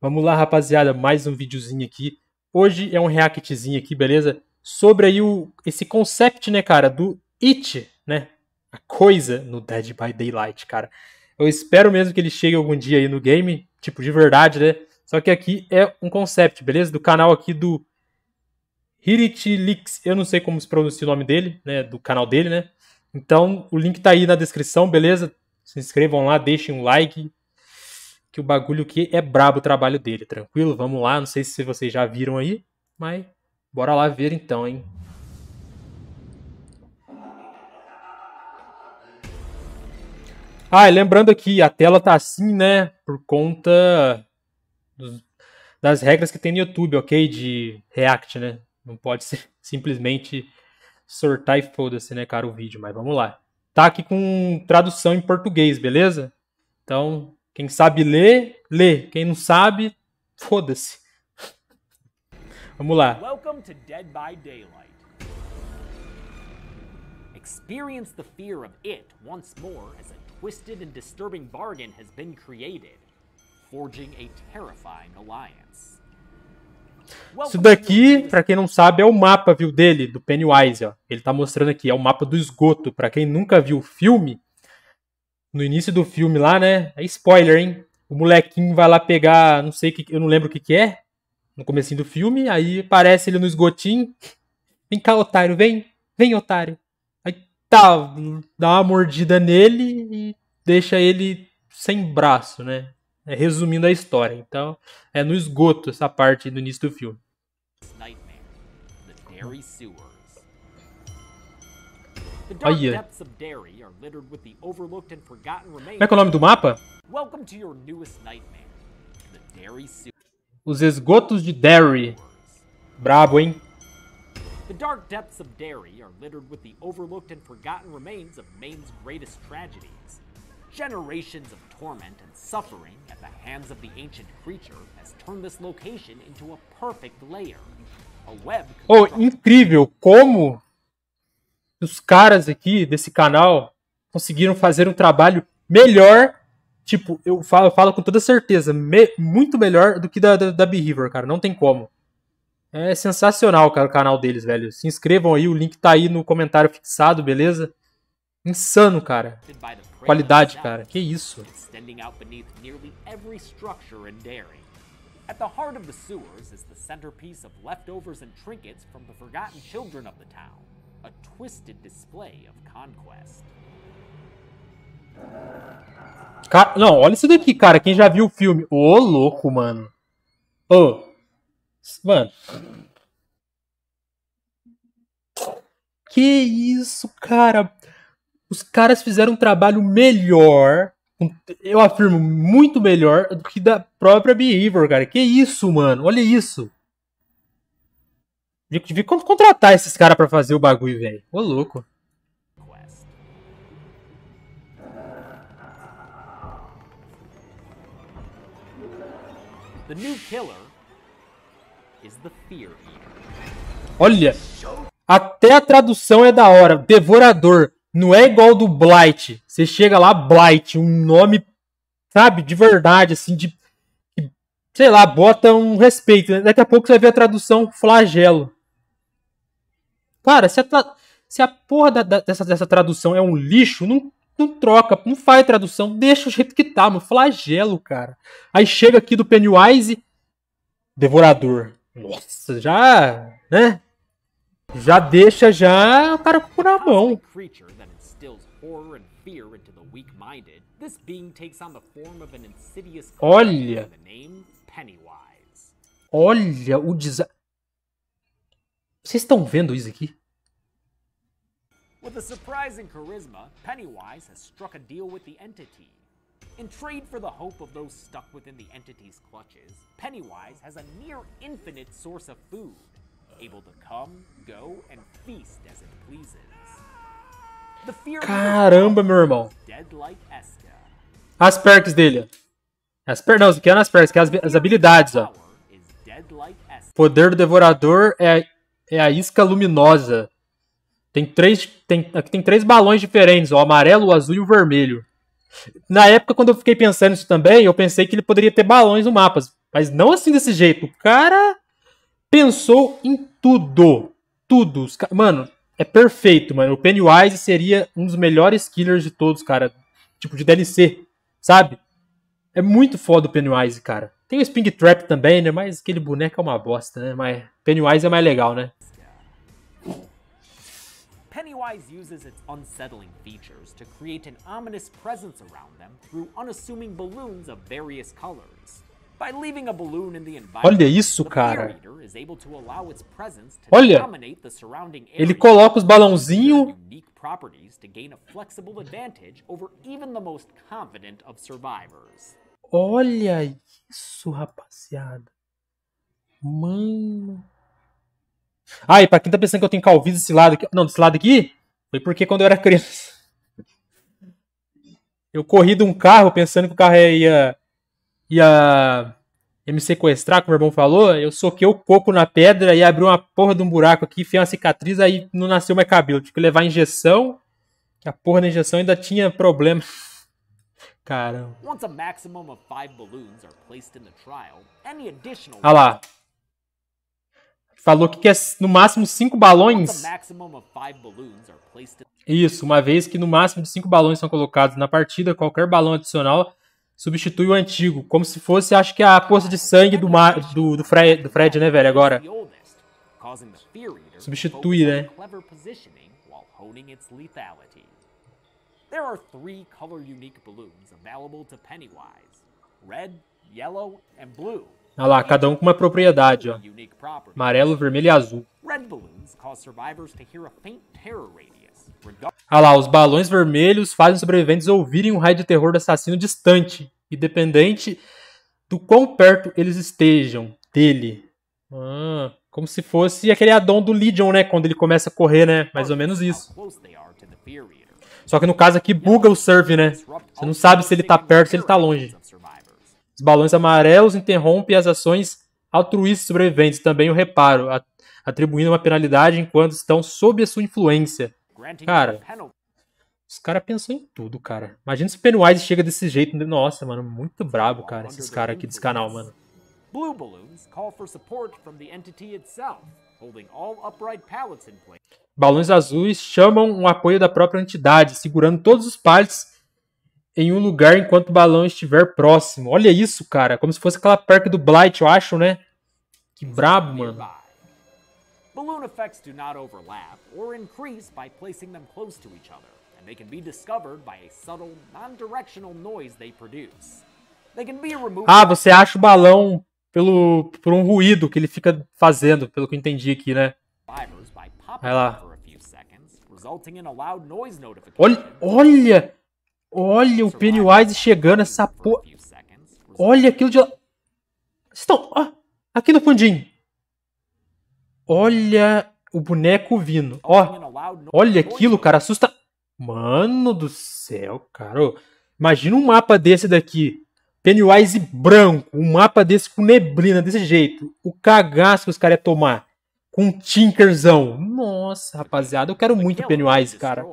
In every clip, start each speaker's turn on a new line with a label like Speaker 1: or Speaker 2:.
Speaker 1: Vamos lá, rapaziada, mais um videozinho aqui. Hoje é um reactzinho aqui, beleza? Sobre aí o, esse concept, né, cara, do It, né? A coisa no Dead by Daylight, cara. Eu espero mesmo que ele chegue algum dia aí no game, tipo, de verdade, né? Só que aqui é um concept, beleza? Do canal aqui do Hiritilix, eu não sei como se pronuncia o nome dele, né? Do canal dele, né? Então, o link tá aí na descrição, beleza? Se inscrevam lá, deixem um like, que o bagulho que é brabo o trabalho dele, tranquilo? Vamos lá, não sei se vocês já viram aí, mas bora lá ver então, hein? Ah, e lembrando aqui, a tela tá assim, né? Por conta dos, das regras que tem no YouTube, ok? De React, né? Não pode ser simplesmente sortar e foda-se, né, cara, o vídeo, mas vamos lá. Tá aqui com tradução em português, beleza? Então, quem sabe ler, lê. Quem não sabe, foda-se. Vamos lá.
Speaker 2: Welcome to Dead by Daylight. Experience the fear of it once more as a twisted and disturbing bargain has been created, forging a terrifying alliance.
Speaker 1: Isso daqui, para quem não sabe, é o mapa, viu, dele, do Pennywise, ó. Ele tá mostrando aqui, é o mapa do esgoto. Para quem nunca viu o filme, no início do filme lá, né? É spoiler, hein? O molequinho vai lá pegar, não sei que, eu não lembro o que que é, no comecinho do filme, aí aparece ele no esgotinho. Vem cá, otário, vem, vem, otário. Aí tá, dá uma mordida nele e deixa ele sem braço, né? É, resumindo a história. Então, é no esgoto essa parte do início do filme. Nightmare,
Speaker 2: the dairy sewer. Olha. Como é que é o nome do mapa?
Speaker 1: Os esgotos de Derry. Brabo, hein?
Speaker 2: The dark depths of Derry are littered with the overlooked and forgotten remains of Maine's greatest tragedies. Generations of torment and suffering at the hands of the ancient creature has turned this location into a perfect layer. A web
Speaker 1: Oh, incrível como os caras aqui desse canal conseguiram fazer um trabalho melhor. Tipo, eu falo, eu falo com toda certeza, me, muito melhor do que da, da, da cara. Não tem como. É sensacional, cara, o canal deles, velho. Se inscrevam aí, o link tá aí no comentário fixado, beleza? Insano, cara. Qualidade, cara. Que isso.
Speaker 2: At the heart of the sewers is the centerpiece of leftovers and trinkets from the forgotten children of the town a twisted display of conquest.
Speaker 1: não, olha isso daqui, cara. Quem já viu o filme? Ô, oh, louco, mano. Ô. Oh. Mano. Que isso, cara. Os caras fizeram um trabalho melhor. Eu afirmo, muito melhor do que da própria Behavior, cara. Que isso, mano. Olha isso. Devia contratar esses caras pra fazer o bagulho, velho. Ô louco.
Speaker 2: The new killer is the fear
Speaker 1: Olha, até a tradução é da hora. Devorador. Não é igual do Blight. Você chega lá, Blight, um nome, sabe, de verdade, assim, de. Sei lá, bota um respeito. Né? Daqui a pouco você vai ver a tradução flagelo. Cara, se a, se a porra da, da, dessa, dessa tradução é um lixo, não, não troca, não faz tradução, deixa o jeito que tá, mano. Flagelo, cara. Aí chega aqui do Pennywise, Devorador. Nossa, já. né? Já deixa já o cara com na mão.
Speaker 2: Olha.
Speaker 1: Olha o desa. Vocês estão vendo isso aqui?
Speaker 2: With a surprising charisma, Pennywise has struck a deal with the entity. In trade for the hope of those stuck within the entity's clutches, Pennywise has a near infinite source of food, able to come, go, and feast as it pleases. The fear Caramba, meu irmão.
Speaker 1: Dead like Eska. As perks dele. As per... Não, que é nas perks, que é as, as habilidades, ó. Poder do Devorador é, é a isca luminosa. Tem três, tem, aqui tem três balões diferentes, o amarelo, o azul e o vermelho. Na época, quando eu fiquei pensando isso também, eu pensei que ele poderia ter balões no mapa. Mas não assim desse jeito. O cara pensou em tudo. Tudo. Mano, é perfeito, mano. O Pennywise seria um dos melhores killers de todos, cara. Tipo, de DLC, sabe? É muito foda o Pennywise, cara. Tem o Sping Trap também, né? Mas aquele boneco é uma bosta, né? Mas Pennywise é mais legal, né?
Speaker 2: Pennywise uses its unsettling features to create an ominous presence around them through unassuming balloons of various colors. By leaving a balloon in the environment, the is able to to allow its presence Olha isso, cara. Olha. Ele coloca os balãozinhos
Speaker 1: Olha isso, rapaziada. Mano. Ah, e pra quem tá pensando que eu tenho calvície desse lado aqui. Não, desse lado aqui? Foi porque quando eu era criança. Eu corri de um carro pensando que o carro ia. ia. ia me sequestrar, como o meu irmão falou. Eu soquei o coco na pedra e abriu uma porra de um buraco aqui, fez uma cicatriz, aí não nasceu mais cabelo. Tive que levar injeção. Que a porra da injeção ainda tinha problema. Caramba.
Speaker 2: Once Ah lá
Speaker 1: falou que quer no máximo cinco balões. Isso, uma vez que no máximo de cinco balões são colocados na partida, qualquer balão adicional substitui o antigo, como se fosse, acho que a poça de sangue do, do, do, Fred, do Fred, né, velho? Agora.
Speaker 2: Substitui, né? There are three color unique balloons available to Pennywise red, yellow, and blue. Olha lá, cada um com uma propriedade, ó. Amarelo, vermelho e azul. Olha lá, os
Speaker 1: balões vermelhos fazem sobreviventes ouvirem um raio de terror do assassino distante, independente do quão perto eles estejam dele. Ah, como se fosse aquele addon do Legion, né? Quando ele começa a correr, né? Mais ou menos isso. Só que no caso aqui buga o serve, né? Você não sabe se ele tá perto, se ele tá longe. Os balões amarelos interrompem as ações altruístas sobreviventes, também o reparo, atribuindo uma penalidade enquanto estão sob a sua influência. Cara, os caras pensam em tudo, cara. Imagina se o Pennywise chega desse jeito. Né? Nossa, mano, muito brabo, cara, esses caras aqui desse canal, mano.
Speaker 2: Blue balloons call for support from the entity itself, holding all upright pallets in place.
Speaker 1: Balões azuis chamam o apoio da própria entidade, segurando todos os pallets em um lugar enquanto o balão estiver próximo. Olha isso, cara. Como se fosse aquela perca do Blight, eu acho, né? Que brabo, mano.
Speaker 2: Balloon effects do not overlap or increase by placing them close to each other, and they can be discovered by a subtle, non-directional noise they produce. They can be removed... Ah, você
Speaker 1: acha o balão pelo por um ruído que ele fica fazendo, pelo que eu entendi aqui, né?
Speaker 2: Vai lá.
Speaker 1: Olha, olha, Olha o Pennywise chegando, essa porra. Olha aquilo de lá. Estão. Ah, aqui no fundinho. Olha o boneco vindo. Ó. Olha aquilo, cara. Assusta. Mano do céu, cara. imagina um mapa desse daqui. Pennywise branco. Um mapa desse com neblina, desse jeito. O cagaço que os caras iam tomar. Com um Tinkerzão. Nossa, rapaziada. Eu quero muito Pennywise, cara.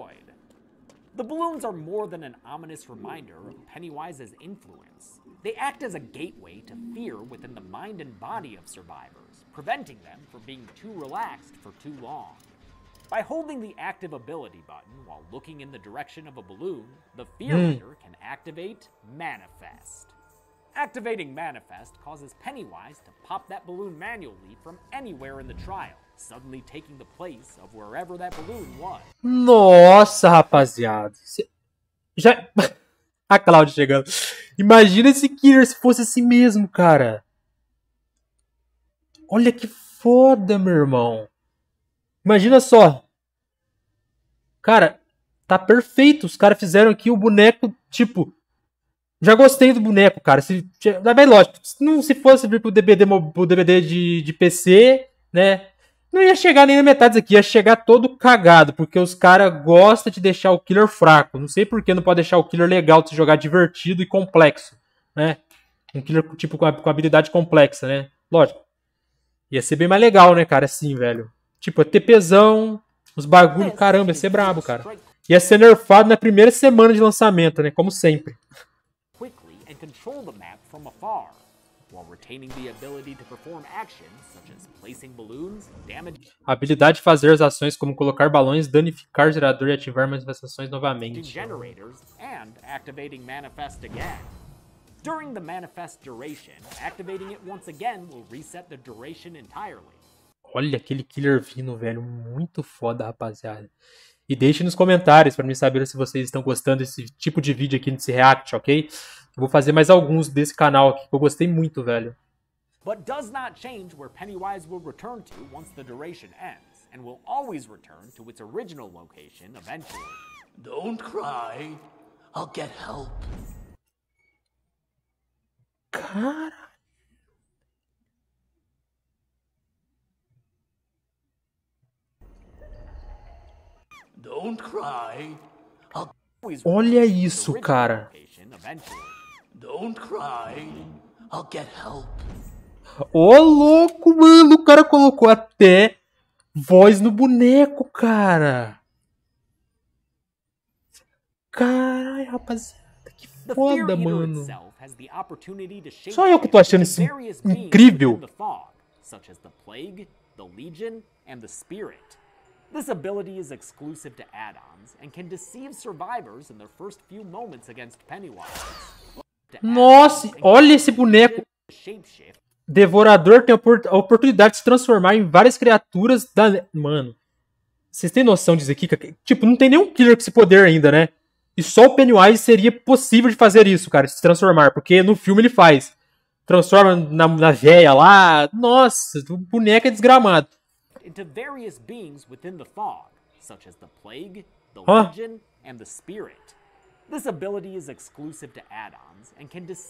Speaker 2: The balloons are more than an ominous reminder of Pennywise's influence. They act as a gateway to fear within the mind and body of survivors, preventing them from being too relaxed for too long. By holding the active ability button while looking in the direction of a balloon, the Fear meter hmm. can activate Manifest. Activating Manifest causes Pennywise to pop that balloon manually from anywhere in the trial, suddenly taking the place of wherever that balloon was.
Speaker 1: Nossa, rapaziada. Já a Cloud chegando. Imagina esse killer se fosse assim mesmo, cara. Olha que foda, meu irmão. Imagina só. Cara, tá perfeito. Os caras fizeram aqui o boneco, tipo. Já gostei do boneco, cara. Se, é bem lógico. Se não se fosse vir pro DVD, pro DBD de, de PC, né? não ia chegar nem na metade disso aqui, ia chegar todo cagado, porque os caras gostam de deixar o killer fraco. Não sei por que não pode deixar o killer legal de se jogar divertido e complexo, né? Um killer tipo com, com habilidade complexa, né? Lógico. Ia ser bem mais legal, né, cara? Assim, velho. Tipo, ia ter pesão, uns bagulho, é, caramba, ia ser brabo, cara. Ia ser nerfado na primeira semana de lançamento, né? Como sempre. Quickly and
Speaker 2: control the map from afar retaining the ability to perform actions such as placing balloons, damage.
Speaker 1: A habilidade de fazer as ações como colocar balões, danificar gerador e ativar manifestações novamente.
Speaker 2: Generators and activating manifest again. During the manifest duration, activating it once again will reset the duration entirely.
Speaker 1: Olha aquele Killer vindo velho, muito foda, rapaziada. E deixe nos comentários para me saber se vocês estão gostando desse tipo de vídeo aqui nesse react, ok? Vou fazer mais alguns desse canal aqui, que eu gostei muito, velho.
Speaker 2: But does not change where Pennywise will return to once the duration ends, and will always return to its original location eventually. Don't cry, I'll get help. Caralho. Don't cry. I'll...
Speaker 1: Olha isso, cara.
Speaker 2: Don't cry. I'll get help.
Speaker 1: Ô louco, mano, o cara colocou até voz no boneco, cara. Caralho, rapaziada, que foda, mano.
Speaker 2: Só eu que tô achando isso incrível. such as the Plague, the Legion, and the Spirit. This ability is exclusive to add-ons and can deceive survivors in their first few moments against Pennywise.
Speaker 1: Nossa, é. olha esse boneco. Devorador tem a oportunidade de se transformar em várias criaturas da. Mano. Vocês têm noção disso aqui? Tipo, não tem nenhum killer com esse poder ainda, né? E só o Pennywise seria possível de fazer isso, cara, se transformar. Porque no filme ele faz. Transforma na, na véia lá. Nossa, o boneco é desgramado.
Speaker 2: Into various beings within the fog, such as the plague, the legend, and the spirit.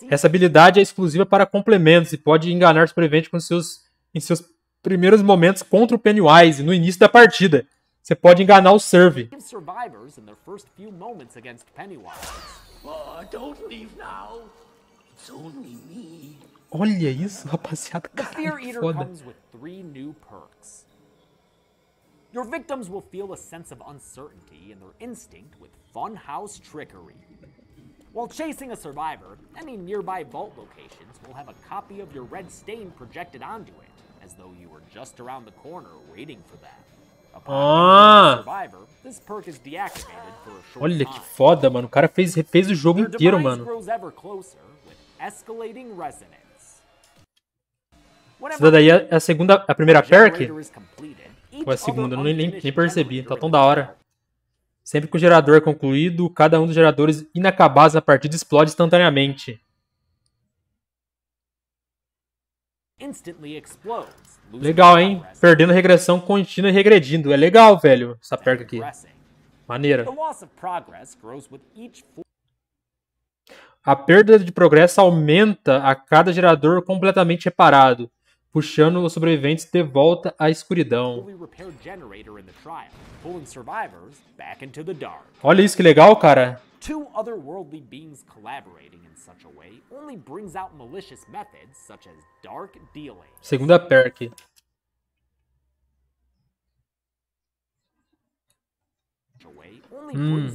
Speaker 2: Essa habilidade
Speaker 1: é exclusiva para complementos e pode enganar os Prevent com seus, em seus primeiros momentos contra o Pennywise no início da partida. Você pode enganar o serve. Oh, Olha isso, rapaziada. Caralho, foda.
Speaker 2: Your victims will feel a sense of uncertainty in their instinct with funhouse trickery. While chasing a survivor, any nearby vault locations will have a copy of your red stain projected onto it, as though you were just around the corner waiting for them.
Speaker 1: Ah!
Speaker 2: Olha que foda, mano. O cara fez, fez o jogo inteiro, mano.
Speaker 1: Essa daí é a segunda, a primeira perk? Ou é a segunda, eu nem, é nem, percebi. Tá tão da hora. Sempre que o gerador é concluído, cada um dos geradores inacabados na partida explode instantaneamente. Legal, hein? Perdendo regressão contínua e regredindo. É legal, velho, essa perca aqui. Maneira. A perda de progresso aumenta a cada gerador completamente reparado puxando os sobreviventes de volta à escuridão. Olha isso que legal, cara.
Speaker 2: Two otherworldly beings collaborating in such a way only brings out malicious methods such as dark dealing. Segunda perk. Hum.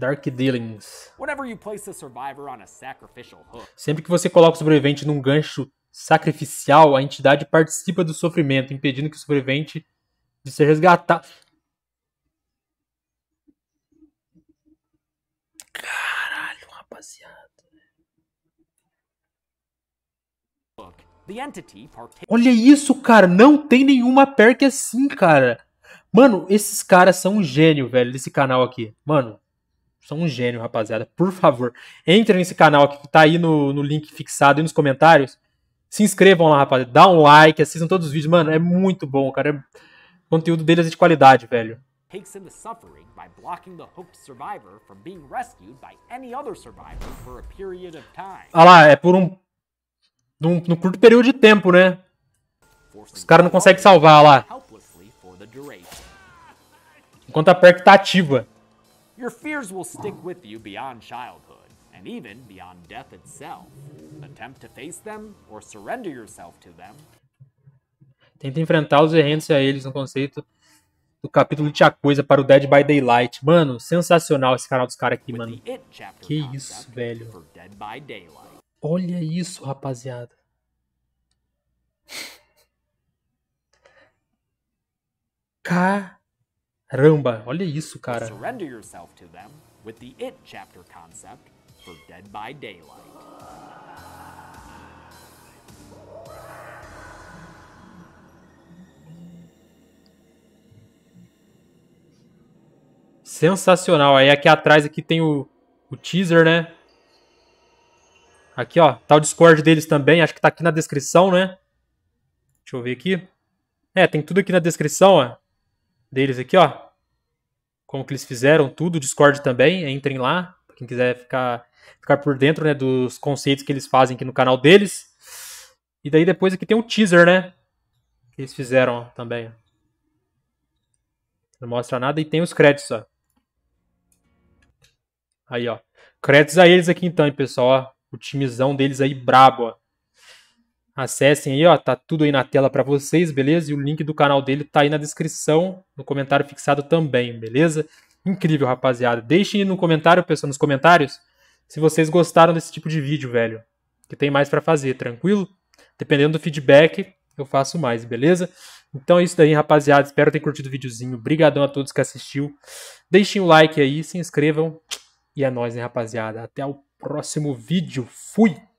Speaker 1: Dark Dealings. Sempre que você coloca o sobrevivente num gancho sacrificial, a entidade participa do sofrimento, impedindo que o sobrevivente de ser resgatado.
Speaker 2: Caralho, rapaziada.
Speaker 1: Olha isso, cara. Não tem nenhuma perk assim, cara. Mano, esses caras são um gênio, velho, desse canal aqui. Mano, são um gênio, rapaziada. Por favor, entrem nesse canal que tá aí no, no link fixado e nos comentários. Se inscrevam lá, rapaziada. Dá um like, assistam todos os vídeos. Mano, é muito bom, cara. É... O conteúdo deles é de qualidade, velho. Takes
Speaker 2: in the suffering by blocking the hooked survivor from being rescued by any other survivor for a period of time.
Speaker 1: Ah lá, é por um. Num, num curto período de tempo, né? Os caras não conseguem salvar lá. Enquanto a perk tá ativa.
Speaker 2: Your fears will stick with you beyond childhood, and even beyond death itself. Attempt to face them or surrender yourself to them.
Speaker 1: Tenta enfrentar os errantes a eles no conceito do capítulo de A Coisa para o Dead by Daylight. Mano, sensacional esse canal dos caras aqui, mano. Que isso, velho. Olha isso, rapaziada. Cara. Caramba, olha isso, cara. Surrender
Speaker 2: yourself to them with the It chapter concept for Dead by Daylight.
Speaker 1: Sensacional. Aí aqui atrás aqui tem o, o teaser, né? Aqui, ó. Tá o Discord deles também. Acho que tá aqui na descrição, né? Deixa eu ver aqui. É, tem tudo aqui na descrição, ó deles aqui, ó. Como que eles fizeram tudo, Discord também, entrem lá, quem quiser ficar, ficar por dentro, né, dos conceitos que eles fazem aqui no canal deles. E daí depois aqui tem um teaser, né, que eles fizeram ó, também. Ó. Não mostra nada e tem os créditos, ó. Aí, ó. Créditos a eles aqui então, hein, pessoal, ó. O timezão deles aí brabo, ó. Acessem aí, ó, tá tudo aí na tela para vocês, beleza? E o link do canal dele tá aí na descrição, no comentário fixado também, beleza? Incrível, rapaziada. Deixem no comentário, pessoal, nos comentários, se vocês gostaram desse tipo de vídeo, velho. Que tem mais para fazer, tranquilo? Dependendo do feedback, eu faço mais, beleza? Então é isso daí, rapaziada. Espero ter curtido o videozinho. Obrigadão a todos que assistiu. Deixem o like aí, se inscrevam. E é nóis, hein, rapaziada. Até o próximo vídeo. Fui!